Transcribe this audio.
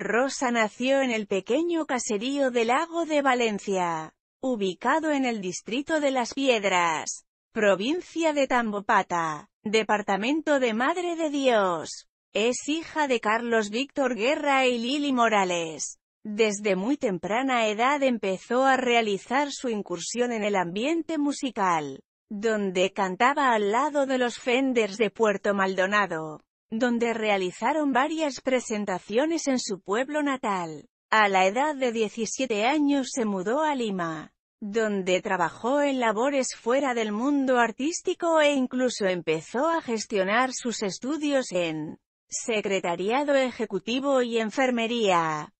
Rosa nació en el pequeño caserío del Lago de Valencia, ubicado en el distrito de Las Piedras, provincia de Tambopata, departamento de Madre de Dios. Es hija de Carlos Víctor Guerra y Lili Morales. Desde muy temprana edad empezó a realizar su incursión en el ambiente musical, donde cantaba al lado de los Fenders de Puerto Maldonado donde realizaron varias presentaciones en su pueblo natal. A la edad de 17 años se mudó a Lima, donde trabajó en labores fuera del mundo artístico e incluso empezó a gestionar sus estudios en secretariado ejecutivo y enfermería.